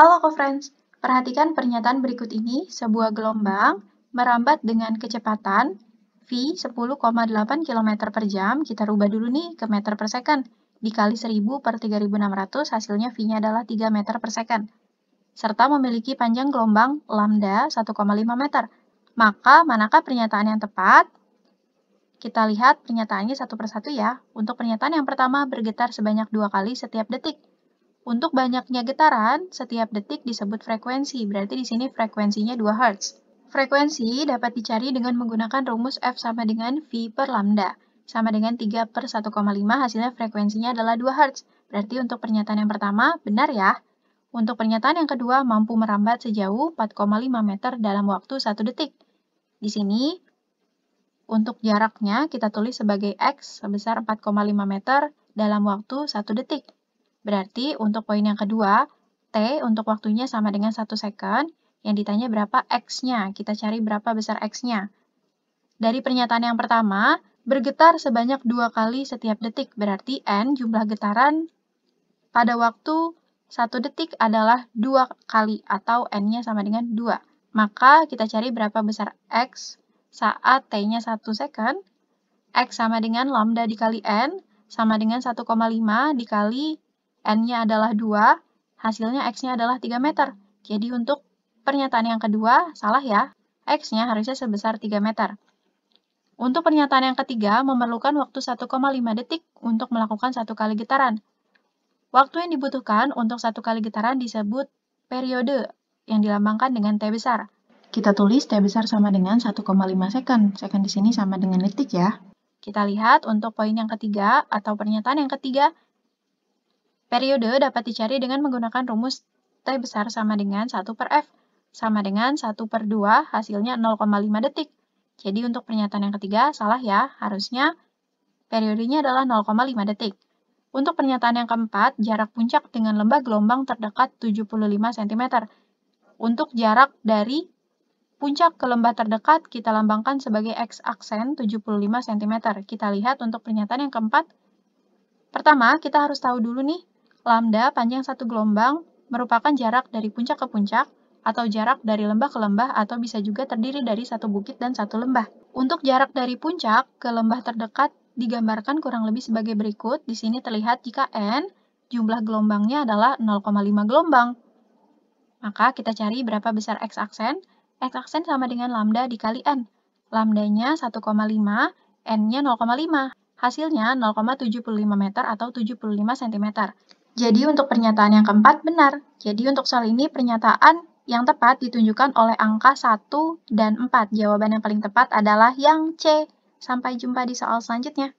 Halo co-friends, perhatikan pernyataan berikut ini. Sebuah gelombang merambat dengan kecepatan V 10,8 km per jam. Kita rubah dulu nih ke meter per second. Dikali 1000 per 3600, hasilnya V-nya adalah 3 meter per second. Serta memiliki panjang gelombang lambda 1,5 meter. Maka, manakah pernyataan yang tepat? Kita lihat pernyataannya satu persatu ya. Untuk pernyataan yang pertama, bergetar sebanyak dua kali setiap detik. Untuk banyaknya getaran, setiap detik disebut frekuensi, berarti di sini frekuensinya 2 Hz. Frekuensi dapat dicari dengan menggunakan rumus F sama dengan V per lambda, sama dengan 3 per 1,5, hasilnya frekuensinya adalah 2 Hz. Berarti untuk pernyataan yang pertama, benar ya. Untuk pernyataan yang kedua, mampu merambat sejauh 4,5 meter dalam waktu 1 detik. Di sini, untuk jaraknya kita tulis sebagai X sebesar 4,5 meter dalam waktu 1 detik. Berarti untuk poin yang kedua, T untuk waktunya sama dengan 1 second, yang ditanya berapa X-nya, kita cari berapa besar X-nya. Dari pernyataan yang pertama, bergetar sebanyak dua kali setiap detik, berarti N jumlah getaran pada waktu satu detik adalah dua kali atau N-nya sama dengan 2. Maka kita cari berapa besar X saat T-nya 1 second. X sama dengan lambda dikali N sama dengan 1,5 dikali N-nya adalah 2, hasilnya X-nya adalah 3 meter. Jadi untuk pernyataan yang kedua, salah ya, X-nya harusnya sebesar 3 meter. Untuk pernyataan yang ketiga, memerlukan waktu 1,5 detik untuk melakukan satu kali getaran. Waktu yang dibutuhkan untuk satu kali getaran disebut periode yang dilambangkan dengan T besar. Kita tulis T besar sama dengan 1,5 second. Second di sini sama dengan detik ya. Kita lihat untuk poin yang ketiga atau pernyataan yang ketiga, Periode dapat dicari dengan menggunakan rumus T besar sama dengan 1 per F, sama dengan 1 per 2, hasilnya 0,5 detik. Jadi untuk pernyataan yang ketiga, salah ya, harusnya periodenya adalah 0,5 detik. Untuk pernyataan yang keempat, jarak puncak dengan lembah gelombang terdekat 75 cm. Untuk jarak dari puncak ke lembah terdekat, kita lambangkan sebagai X aksen 75 cm. Kita lihat untuk pernyataan yang keempat. Pertama, kita harus tahu dulu nih Lambda panjang satu gelombang merupakan jarak dari puncak ke puncak atau jarak dari lembah ke lembah atau bisa juga terdiri dari satu bukit dan satu lembah. Untuk jarak dari puncak ke lembah terdekat digambarkan kurang lebih sebagai berikut. Di sini terlihat jika N jumlah gelombangnya adalah 0,5 gelombang. Maka kita cari berapa besar X aksen. X aksen sama dengan lambda dikali N. Lambdanya 1,5, N-nya 0,5. Hasilnya 0,75 meter atau 75 cm. Jadi untuk pernyataan yang keempat benar. Jadi untuk soal ini pernyataan yang tepat ditunjukkan oleh angka 1 dan 4. Jawaban yang paling tepat adalah yang C. Sampai jumpa di soal selanjutnya.